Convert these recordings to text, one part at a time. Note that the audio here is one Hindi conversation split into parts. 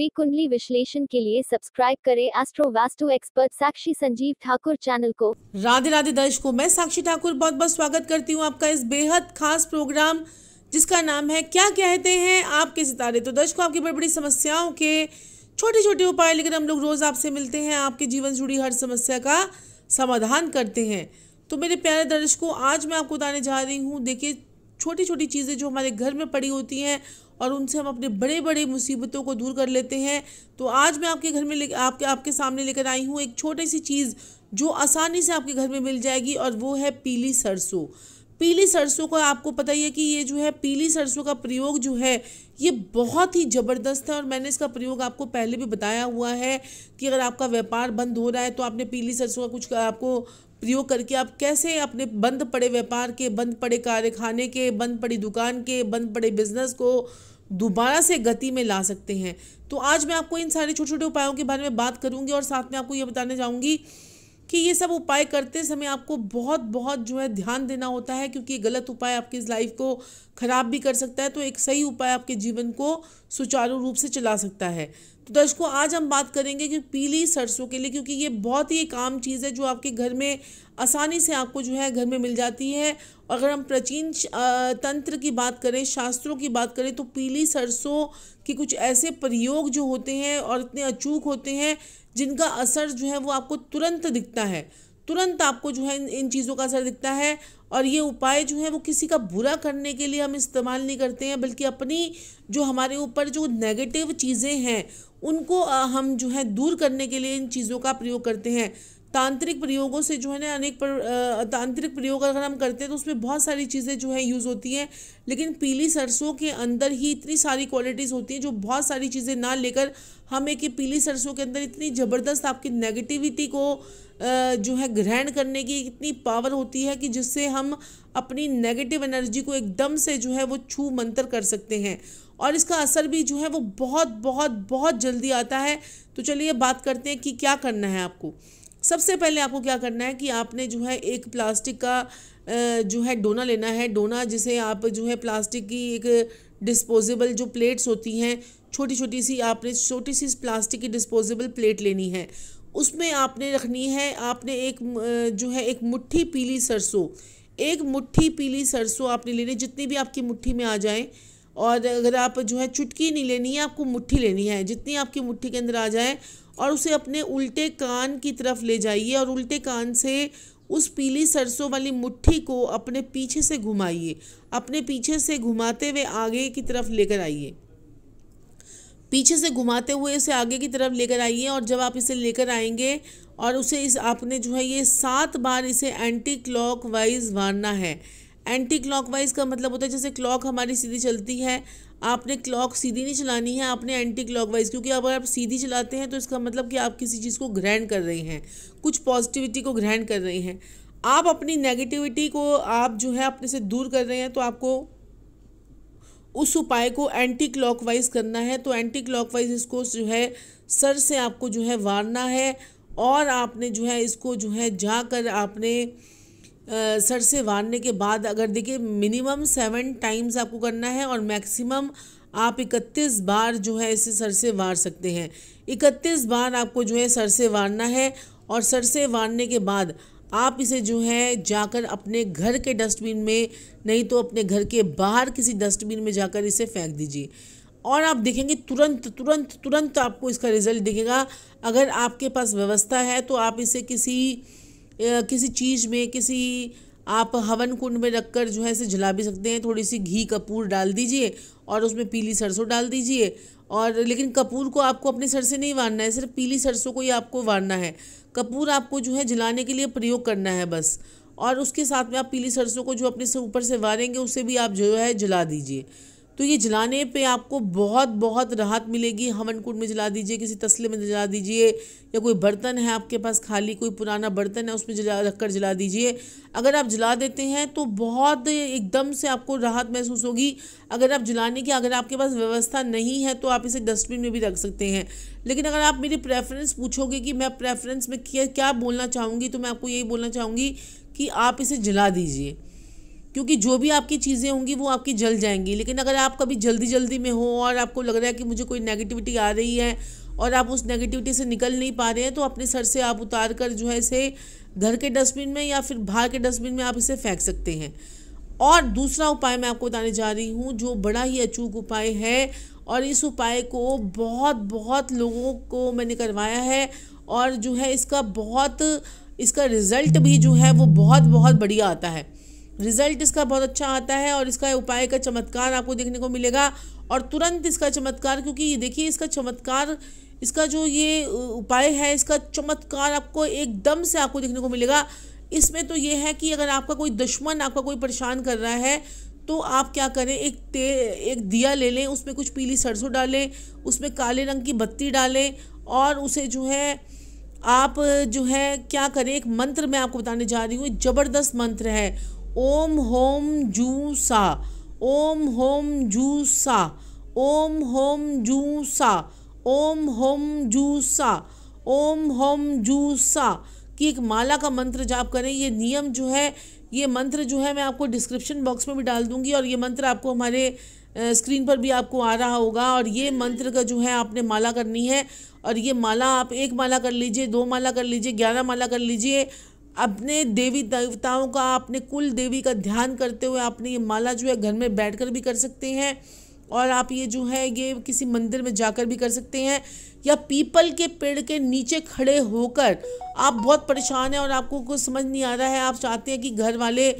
फ्री कुंडली विश्लेषण के लिए सब्सक्राइब करें astro vastu expert Sakshi Sanjeev Thakur channel को राधे राधे दर्शकों मैं साक्षी ठाकुर बहुत बहुत स्वागत करती हूँ आपका इस बेहद खास प्रोग्राम जिसका नाम है क्या कहते हैं आपके सितारे तो दर्शकों आपकी बड़ी बड़ी समस्याओं के छोटे छोटे उपाय लेकर हम लोग रोज़ आपसे मिलते हैं आपके जीवन जुड़ी हर समस्या का समाधान करते हैं तो मेरे प्यारे दर्शकों आज मैं आपको बताने जा रही हूँ देखिए छोटी छोटी चीज़ें जो हमारे घर में पड़ी होती हैं और उनसे हम अपने बड़े बड़े मुसीबतों को दूर कर लेते हैं तो आज मैं आपके घर में ले आपके आपके सामने लेकर आई हूँ एक छोटी सी चीज़ जो आसानी से आपके घर में मिल जाएगी और वो है पीली सरसों पीली सरसों का आपको पता ही है कि ये जो है पीली सरसों का प्रयोग जो है ये बहुत ही ज़बरदस्त है और मैंने इसका प्रयोग आपको पहले भी बताया हुआ है कि अगर आपका व्यापार बंद हो रहा है तो आपने पीली सरसों का कुछ आपको प्रयोग करके आप कैसे अपने बंद पड़े व्यापार के बंद पड़े कारखाने के बंद पड़ी दुकान के बंद पड़े बिजनेस को दोबारा से गति में ला सकते हैं तो आज मैं आपको इन सारे छोटे छोटे उपायों के बारे में बात करूंगी और साथ में आपको ये बताने जाऊंगी कि ये सब उपाय करते समय आपको बहुत बहुत जो है ध्यान देना होता है क्योंकि गलत उपाय आपकी लाइफ को ख़राब भी कर सकता है तो एक सही उपाय आपके जीवन को सुचारू रूप से चला सकता है दर्शकों तो आज हम बात करेंगे कि पीली सरसों के लिए क्योंकि ये बहुत ही एक आम चीज़ है जो आपके घर में आसानी से आपको जो है घर में मिल जाती है और अगर हम प्राचीन तंत्र की बात करें शास्त्रों की बात करें तो पीली सरसों के कुछ ऐसे प्रयोग जो होते हैं और इतने अचूक होते हैं जिनका असर जो है वो आपको तुरंत दिखता है तुरंत आपको जो है इन, चीज़ों का असर दिखता है और ये उपाय जो है वो किसी का बुरा करने के लिए हम इस्तेमाल नहीं करते हैं बल्कि अपनी जो हमारे ऊपर जो नेगेटिव चीज़ें हैं उनको हम जो है दूर करने के लिए इन चीज़ों का प्रयोग करते हैं तांत्रिक प्रयोगों से जो है ना अनेक पर तांत्रिक प्रयोग अगर हम करते हैं तो उसमें बहुत सारी चीज़ें जो है यूज़ होती हैं लेकिन पीली सरसों के अंदर ही इतनी सारी क्वालिटीज़ होती हैं जो बहुत सारी चीज़ें ना लेकर हमें कि पीली सरसों के अंदर इतनी ज़बरदस्त आपकी नेगेटिविटी को जो है ग्रहण करने की इतनी पावर होती है कि जिससे हम अपनी नेगेटिव एनर्जी को एकदम से जो है वो छू मंतर कर सकते हैं और इसका असर भी जो है वो बहुत बहुत बहुत जल्दी आता है तो चलिए बात करते हैं कि क्या करना है आपको सबसे पहले आपको क्या करना है कि आपने जो है एक प्लास्टिक का जो है डोना लेना है डोना जिसे आप जो है प्लास्टिक की एक डिस्पोजेबल जो प्लेट्स होती हैं छोटी छोटी सी आपने छोटी सी प्लास्टिक की डिस्पोजेबल प्लेट लेनी है उसमें आपने रखनी है आपने एक जो है एक मुट्ठी पीली सरसों एक मुट्ठी पीली सरसों आपने लेनी जितनी भी आपकी मुट्ठी में आ जाए और अगर आप जो है चुटकी नहीं लेनी है आपको मुट्ठी लेनी है जितनी आपकी मुट्ठी के अंदर आ जाए और उसे अपने उल्टे कान की तरफ ले जाइए और उल्टे कान से उस पीली सरसों वाली मुट्ठी को अपने पीछे से घुमाइए अपने पीछे से घुमाते हुए आगे की तरफ लेकर आइए पीछे से घुमाते हुए इसे आगे की तरफ लेकर आइए और जब आप इसे लेकर आएंगे और उसे इस आपने जो है ये सात बार इसे एंटी क्लॉक वाइज मारना है एंटी क्लॉक वाइज का मतलब होता है जैसे क्लॉक हमारी सीधी चलती है आपने क्लॉक सीधी नहीं चलानी है आपने एंटी क्लॉक वाइज क्योंकि अगर आप सीधी चलाते हैं तो इसका मतलब कि आप किसी चीज़ को ग्रहण कर रही हैं कुछ पॉजिटिविटी को ग्रहण कर रही हैं आप अपनी नेगेटिविटी को आप जो है अपने से दूर कर रहे हैं तो आपको उस उपाय को एंटी क्लॉकवाइज करना है तो एंटी क्लॉकवाइज इसको जो है सर से आपको जो है वारना है और आपने जो है इसको जो है जाकर आपने सर से वारने के बाद अगर देखिए मिनिमम सेवन टाइम्स आपको करना है और मैक्सिमम आप इकतीस बार जो है इसे सर से वार सकते हैं इकतीस बार आपको जो है सर से वारना है और सर से वारने के बाद आप इसे जो है जाकर अपने घर के डस्टबिन में नहीं तो अपने घर के बाहर किसी डस्टबिन में जाकर इसे फेंक दीजिए और आप देखेंगे तुरंत तुरंत तुरंत आपको इसका रिज़ल्ट दिखेगा अगर आपके पास व्यवस्था है तो आप इसे किसी किसी चीज़ में किसी आप हवन कुंड में रख कर जो है इसे जला भी सकते हैं थोड़ी सी घी कपूर डाल दीजिए और उसमें पीली सरसों डाल दीजिए और लेकिन कपूर को आपको अपने सर से नहीं वारना है सिर्फ पीली सरसों को ही आपको वारना है कपूर आपको जो है जलाने के लिए प्रयोग करना है बस और उसके साथ में आप पीली सरसों को जो अपने से ऊपर से वारेंगे उसे भी आप जो है जला दीजिए तो ये जलाने पे आपको बहुत बहुत राहत मिलेगी कुंड में जला दीजिए किसी तस्ले में जला दीजिए या कोई बर्तन है आपके पास खाली कोई पुराना बर्तन है उसमें जला रख कर जला दीजिए अगर आप जला देते हैं तो बहुत एकदम से आपको राहत महसूस होगी अगर आप जलाने की अगर आपके पास व्यवस्था नहीं है तो आप इसे डस्टबिन में भी रख सकते हैं लेकिन अगर आप मेरी प्रेफरेंस पूछोगे कि मैं प्रेफरेंस में क्या बोलना चाहूँगी तो मैं आपको यही बोलना चाहूँगी कि आप इसे जला दीजिए क्योंकि जो भी आपकी चीज़ें होंगी वो आपकी जल जाएंगी लेकिन अगर आप कभी जल्दी जल्दी में हो और आपको लग रहा है कि मुझे कोई नेगेटिविटी आ रही है और आप उस नेगेटिविटी से निकल नहीं पा रहे हैं तो अपने सर से आप उतार कर जो है इसे घर के डस्टबिन में या फिर बाहर के डस्टबिन में आप इसे फेंक सकते हैं और दूसरा उपाय मैं आपको बताने जा रही हूँ जो बड़ा ही अचूक उपाय है और इस उपाय को बहुत बहुत लोगों को मैंने करवाया है और जो है इसका बहुत इसका रिज़ल्ट भी जो है वो बहुत बहुत बढ़िया आता है रिजल्ट इसका बहुत अच्छा आता है और इसका उपाय का चमत्कार आपको देखने को मिलेगा और तुरंत इसका चमत्कार क्योंकि ये देखिए इसका चमत्कार इसका जो ये उपाय है इसका चमत्कार आपको एकदम से आपको देखने को मिलेगा इसमें तो ये है कि अगर आपका कोई दुश्मन आपका कोई परेशान कर रहा है तो आप क्या करें एक ते एक दिया ले लें उसमें कुछ पीली सरसों डालें उसमें काले रंग की बत्ती डालें और उसे जो है आप जो है क्या करें एक मंत्र मैं आपको बताने जा रही हूँ ज़बरदस्त मंत्र है ओम होम जू सा ओम होम जू सा ओम होम जू सा ओम होम जू सा ओम होम जू सा की एक माला का मंत्र जाप करें ये नियम जो है ये मंत्र जो है मैं आपको डिस्क्रिप्शन बॉक्स में भी डाल दूंगी और ये मंत्र आपको हमारे स्क्रीन पर भी आपको आ रहा होगा और ये मंत्र का जो है आपने माला करनी है और ये माला आप एक माला कर लीजिए दो माला कर लीजिए ग्यारह माला कर लीजिए अपने देवी देवताओं का अपने कुल देवी का ध्यान करते हुए आपने ये माला जो है घर में बैठकर भी कर सकते हैं और आप ये जो है ये किसी मंदिर में जाकर भी कर सकते हैं या पीपल के पेड़ के नीचे खड़े होकर आप बहुत परेशान हैं और आपको कुछ समझ नहीं आ रहा है आप चाहते हैं कि घर वाले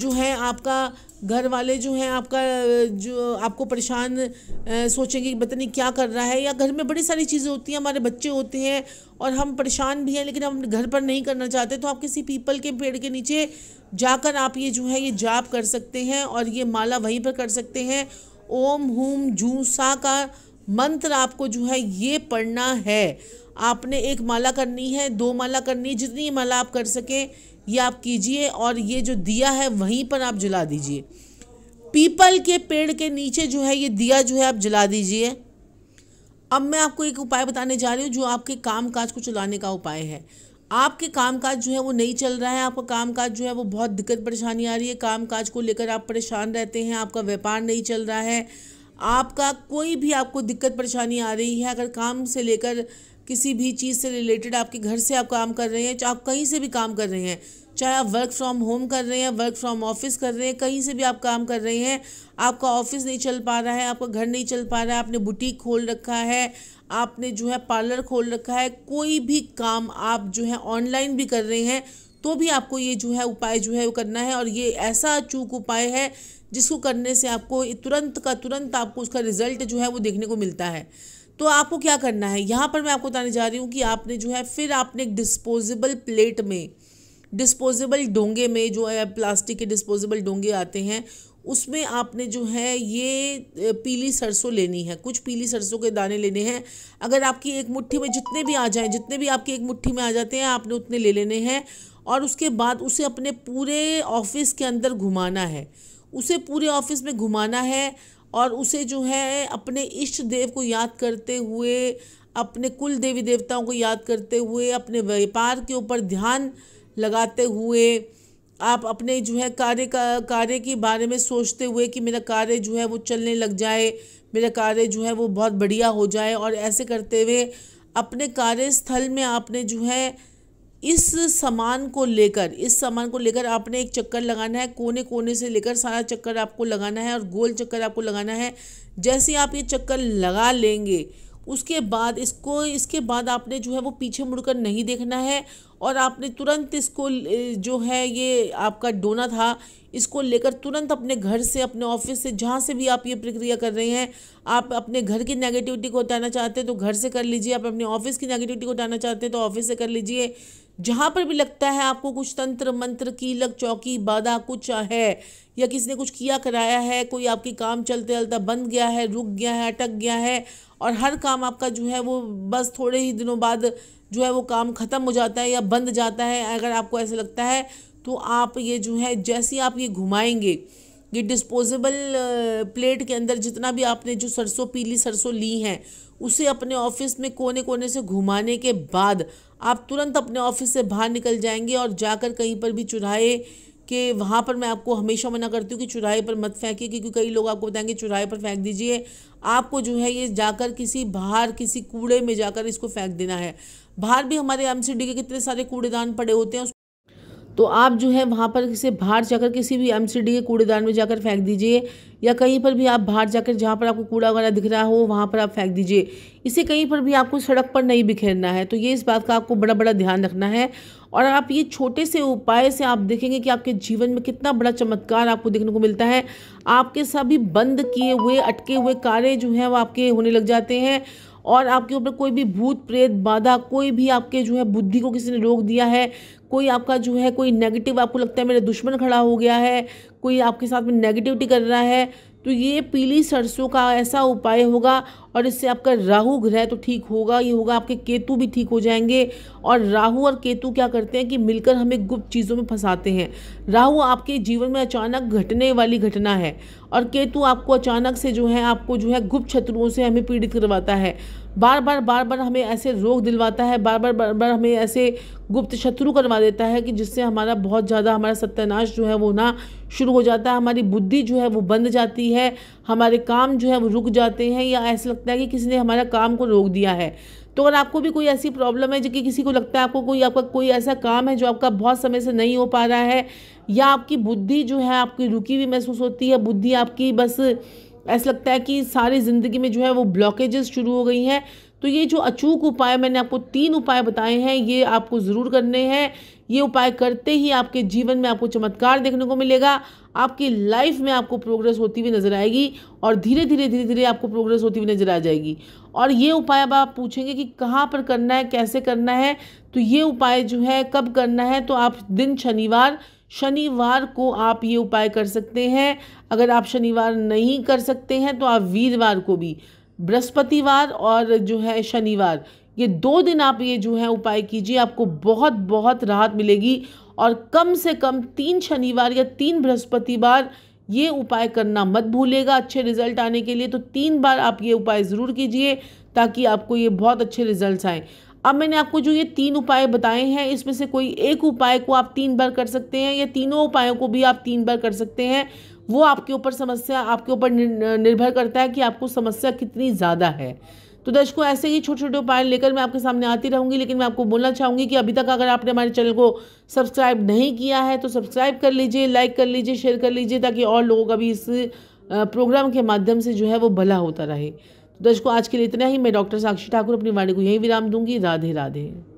जो है आपका घर वाले जो हैं आपका जो आपको परेशान सोचेंगे कि पता नहीं क्या कर रहा है या घर में बड़ी सारी चीज़ें होती हैं हमारे बच्चे होते हैं और हम परेशान भी हैं लेकिन हम घर पर नहीं करना चाहते तो आप किसी पीपल के पेड़ के नीचे जाकर आप ये जो है ये जाप कर सकते हैं और ये माला वहीं पर कर सकते हैं ओम हूम झू सा का मंत्र आपको जो है ये पढ़ना है आपने एक माला करनी है दो माला करनी है जितनी माला आप कर सकें ये आप कीजिए और ये जो दिया है वहीं पर आप जला दीजिए पीपल के पेड़ के नीचे जो है ये दिया जो है आप जला दीजिए अब मैं आपको एक उपाय बताने जा रही हूँ जो आपके काम काज को चलाने का उपाय है आपके काम काज जो है वो नहीं चल रहा है आपका काम काज जो है वो बहुत दिक्कत परेशानी आ रही है काम काज को लेकर आप परेशान रहते हैं आपका व्यापार नहीं चल रहा है आपका कोई भी आपको दिक्कत परेशानी आ रही है अगर काम से लेकर किसी भी चीज़ से रिलेटेड आपके घर से आप काम कर रहे हैं चाहे आप कहीं से भी काम कर रहे हैं चाहे आप वर्क फ्रॉम होम कर रहे हैं वर्क फ्रॉम ऑफिस कर रहे हैं कहीं से भी आप काम कर रहे हैं आपका ऑफिस नहीं चल पा रहा है आपका घर नहीं चल पा रहा है आपने बुटीक खोल रखा है आपने जो है पार्लर खोल रखा है कोई भी काम आप जो है ऑनलाइन भी कर रहे हैं तो भी आपको ये जो है उपाय जो है वो करना है और ये ऐसा अचूक उपाय है जिसको करने से आपको तुरंत का तुरंत आपको उसका रिजल्ट जो है वो देखने को मिलता है तो आपको क्या करना है यहाँ पर मैं आपको बताने जा रही हूँ कि आपने जो है फिर आपने एक डिस्पोजेबल प्लेट में डिस्पोजेबल डोंगे में जो है प्लास्टिक के डिस्पोजेबल डोंगे आते हैं उसमें आपने जो है ये पीली सरसों लेनी है कुछ पीली सरसों के दाने लेने हैं अगर आपकी एक मुट्ठी में जितने भी आ जाएं जितने भी आपकी एक मुट्ठी में आ जाते हैं आपने उतने ले लेने हैं और उसके बाद उसे अपने पूरे ऑफिस के अंदर घुमाना है उसे पूरे ऑफिस में घुमाना है और उसे जो है अपने इष्ट देव को याद करते हुए अपने कुल देवी देवताओं को याद करते हुए अपने व्यापार के ऊपर ध्यान लगाते हुए आप अपने जो है कार्य का कार्य के बारे में सोचते हुए कि मेरा कार्य जो है वो चलने लग जाए मेरा कार्य जो है वो बहुत बढ़िया हो जाए और ऐसे करते हुए अपने कार्यस्थल में आपने जो है इस सामान को लेकर इस सामान को लेकर आपने एक चक्कर लगाना है कोने कोने से लेकर सारा चक्कर आपको लगाना है और गोल चक्कर आपको लगाना है जैसे आप ये चक्कर लगा लेंगे उसके बाद इसको इसके बाद आपने जो है वो पीछे मुड़कर नहीं देखना है और आपने तुरंत इसको जो है ये आपका डोना था इसको लेकर तुरंत अपने घर से अपने ऑफिस से जहाँ से भी आप ये प्रक्रिया कर रहे हैं आप अपने घर की नेगेटिविटी को हटाना चाहते हैं तो घर से कर लीजिए आप अपने ऑफिस की नेगेटिविटी को हटाना चाहते हैं तो ऑफिस से कर लीजिए जहाँ पर भी लगता है आपको कुछ तंत्र मंत्र की लग चौकी बाधा कुछ है या किसी ने कुछ किया कराया है कोई आपके काम चलते चलता बंद गया है रुक गया है अटक गया है और हर काम आपका जो है वो बस थोड़े ही दिनों बाद जो है वो काम ख़त्म हो जाता है या बंद जाता है अगर आपको ऐसा लगता है तो आप ये जो है जैसे आप ये घुमाएंगे कि डिस्पोजेबल प्लेट के अंदर जितना भी आपने जो सरसों पीली सरसों ली हैं उसे अपने ऑफिस में कोने कोने से घुमाने के बाद आप तुरंत अपने ऑफिस से बाहर निकल जाएंगे और जाकर कहीं पर भी चुराहे कि वहाँ पर मैं आपको हमेशा मना करती हूँ कि चुराहे पर मत फेंकिए क्योंकि कई लोग आपको बताएंगे चुराहे पर फेंक दीजिए आपको जो है ये जाकर किसी बाहर किसी कूड़े में जाकर इसको फेंक देना है बाहर भी हमारे एम के कितने सारे कूड़ेदान पड़े होते हैं तो आप जो है वहाँ पर किसी बाहर जाकर किसी भी एमसीडी के कूड़ेदान में जाकर फेंक दीजिए या कहीं पर भी आप बाहर जाकर जहाँ पर आपको कूड़ा वगैरह दिख रहा हो वहाँ पर आप फेंक दीजिए इसे कहीं पर भी आपको सड़क पर नहीं बिखेरना है तो ये इस बात का आपको बड़ा बड़ा ध्यान रखना है और आप ये छोटे से उपाय से आप देखेंगे कि आपके जीवन में कितना बड़ा चमत्कार आपको देखने को मिलता है आपके सभी बंद किए हुए अटके हुए कार्य जो हैं वो आपके होने लग जाते हैं और आपके ऊपर कोई भी भूत प्रेत बाधा कोई भी आपके जो है बुद्धि को किसी ने रोक दिया है कोई आपका जो है कोई नेगेटिव आपको लगता है मेरा दुश्मन खड़ा हो गया है कोई आपके साथ में नेगेटिविटी कर रहा है तो ये पीली सरसों का ऐसा उपाय होगा और इससे आपका राहु ग्रह तो ठीक होगा ही होगा आपके केतु भी ठीक हो जाएंगे और राहु और केतु क्या करते हैं कि मिलकर हमें गुप्त चीज़ों में फंसाते हैं राहु आपके जीवन में अचानक घटने वाली घटना है और केतु आपको अचानक से जो है आपको जो है गुप्त शत्रुओं से हमें पीड़ित करवाता है बार बार बार बार हमें ऐसे रोग दिलवाता है बार बार बार बार हमें ऐसे गुप्त शत्रु करवा देता है कि जिससे हमारा बहुत ज़्यादा हमारा सत्यानाश जो है वो ना शुरू हो जाता है हमारी बुद्धि जो है वो बंद जाती है हमारे काम जो है वो रुक जाते हैं या ऐसा लगता है कि किसी ने हमारा काम को रोक दिया है तो अगर आपको भी कोई ऐसी प्रॉब्लम है जो कि किसी को लगता है आपको कोई आपका कोई ऐसा काम है जो आपका बहुत समय से नहीं हो पा रहा है या आपकी बुद्धि जो है आपकी रुकी हुई महसूस होती है बुद्धि आपकी बस ऐसा लगता है कि सारी ज़िंदगी में जो है वो ब्लॉकेजेस शुरू हो गई हैं तो ये जो अचूक उपाय मैंने आपको तीन उपाय बताए हैं ये आपको ज़रूर करने हैं ये उपाय करते ही आपके जीवन में आपको चमत्कार देखने को मिलेगा आपकी लाइफ में आपको प्रोग्रेस होती हुई नज़र आएगी और धीरे धीरे धीरे धीरे आपको प्रोग्रेस होती हुई नज़र आ जाएगी और ये उपाय अब आप पूछेंगे कि कहाँ पर करना है कैसे करना है तो ये उपाय जो है कब करना है तो आप दिन शनिवार शनिवार को आप ये उपाय कर सकते हैं अगर आप शनिवार नहीं कर सकते हैं तो आप वीरवार को भी बृहस्पतिवार और जो है शनिवार ये दो दिन आप ये जो है उपाय कीजिए आपको बहुत बहुत राहत मिलेगी और कम से कम तीन शनिवार या तीन बृहस्पतिवार ये उपाय करना मत भूलेगा अच्छे रिजल्ट आने के लिए तो तीन बार आप ये उपाय ज़रूर कीजिए ताकि आपको ये बहुत अच्छे रिजल्ट आएँ अब मैंने आपको जो ये तीन उपाय बताए हैं इसमें से कोई एक उपाय को आप तीन बार कर सकते हैं या तीनों उपायों को भी आप तीन बार कर सकते हैं वो आपके ऊपर समस्या आपके ऊपर निर्भर करता है कि आपको समस्या कितनी ज़्यादा है तो दर्शकों ऐसे ही छोटे छोटे उपाय लेकर मैं आपके सामने आती रहूँगी लेकिन मैं आपको बोलना चाहूँगी कि अभी तक अगर आपने हमारे चैनल को सब्सक्राइब नहीं किया है तो सब्सक्राइब कर लीजिए लाइक कर लीजिए शेयर कर लीजिए ताकि और लोगों का भी इस प्रोग्राम के माध्यम से जो है वो भला होता रहे तो दर्शकों आज के लिए इतना ही मैं डॉक्टर साक्षी ठाकुर अपनी वाणी को यही विराम दूंगी राधे राधे